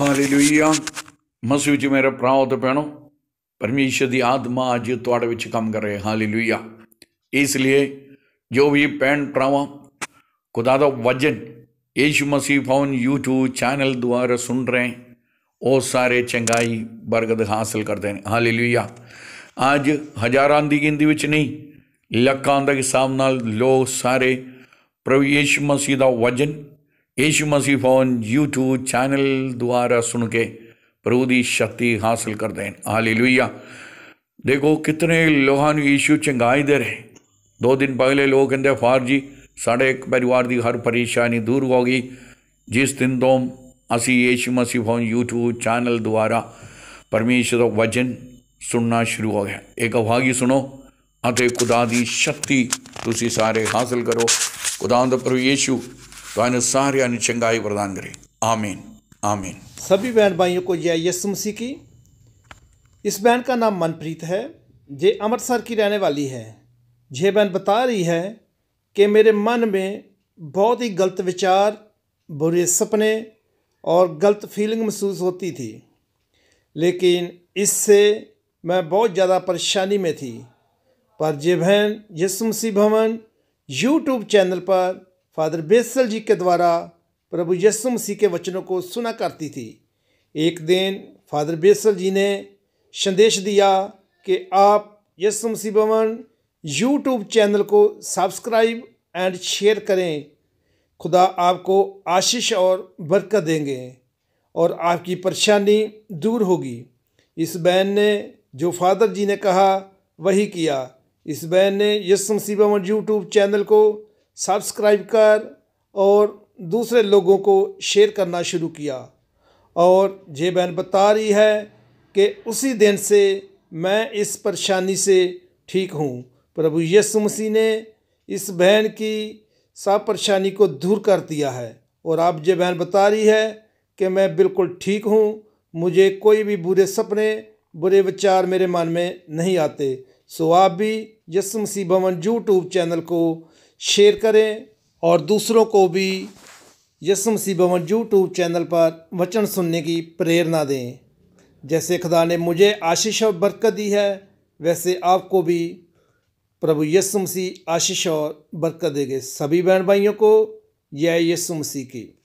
hallelujah ਮਸੀਹ ਜੀ ਮੇਰੇ ਭਰਾਓ ਤੇ ਪਰਮੇਸ਼ਰ ਦੀ ਆਤਮਾ ਅੱਜ ਤੁਹਾਡੇ ਵਿੱਚ ਕੰਮ ਕਰ ਰਹੀ ਹੈ ਹਾਲੇਲੂਇਆ ਇਸ ਲਈ ਜੋ ਵੀ ਪੈਣ ਭਰਾਵਾਂ ਖੁਦਾ ਦਾ ਵਜਨ ਯੀਸ਼ੂ ਮਸੀਹ ਫੋਨ YouTube ਚੈਨਲ ਦੁਆਰਾ ਸੁਣ ਰਹੇ ਉਹ ਸਾਰੇ ਚੰਗਾਈ ਬਰਗਦ ਹਾਸਲ ਕਰਦੇ ਨੇ ਹਾਲੇਲੂਇਆ ਅੱਜ ਹਜ਼ਾਰਾਂ ਦੀ ਗਿਣਤੀ ਵਿੱਚ ਨਹੀਂ ਲੱਖਾਂ ਦੇ ਹਿਸਾਬ ਨਾਲ ਲੋਕ ਸਾਰੇ ਪ੍ਰਭੂ ਯੀਸ਼ੂ ਮਸੀਹ ਦਾ ਵਜਨ यीशु मसीह फोन यूट्यूब चैनल द्वारा सुन के प्रभु की शक्ति हासिल कर दें हाली लुईया देखो कितने लोहान यीशु चंगाई दे रहे दो दिन पहले लोग कहते फार जी साढ़े एक परिवार की हर परेशानी दूर हो गई जिस दिन तो असी यीशु मसीह फोन यूट्यूब चैनल द्वारा परमेश्वर वजन सुनना शुरू हो गया एक अभागी सुनो अ खुदा की शक्ति तुम सारे हासिल करो खुदा तो प्रभु ਯੀਸ਼ੂ तो सार यानी चंगाई प्रदान करें आमीन आमीन सभी बहन भाइयों को जय यस मसीह की इस बहन का नाम मनप्रीत है जे अमृतसर की रहने वाली है जे बहन बता रही है कि मेरे मन में बहुत ही गलत विचार बुरे सपने और गलत फीलिंग महसूस होती थी लेकिन इससे मैं बहुत ज़्यादा परेशानी में थी पर जे बहन मसीह भवन यूट्यूब चैनल पर फादर बेसल जी के द्वारा प्रभु यस्सु मसीह के वचनों को सुना करती थी एक दिन फादर बेसल जी ने संदेश दिया कि आप यस्सु मसीह भवन यूट्यूब चैनल को सब्सक्राइब एंड शेयर करें खुदा आपको आशीष और बरकत देंगे और आपकी परेशानी दूर होगी इस बहन ने जो फादर जी ने कहा वही किया इस बहन ने यस्सु मसीह भवन यूट्यूब चैनल को सब्सक्राइब कर और दूसरे लोगों को शेयर करना शुरू किया और ये बहन बता रही है कि उसी दिन से मैं इस परेशानी से ठीक हूँ प्रभु यीशु मसीह ने इस बहन की सब परेशानी को दूर कर दिया है और आप ये बहन बता रही है कि मैं बिल्कुल ठीक हूँ मुझे कोई भी बुरे सपने बुरे विचार मेरे मन में नहीं आते सो आप भी यसु मसीह भवन यूट्यूब चैनल को शेयर करें और दूसरों को भी यसु सी भवन यूट्यूब चैनल पर वचन सुनने की प्रेरणा दें जैसे खुदा ने मुझे आशीष और बरकत दी है वैसे आपको भी प्रभु यसु मसीह आशीष और बरकत देंगे सभी बहन भाइयों को यह यसु मसीह की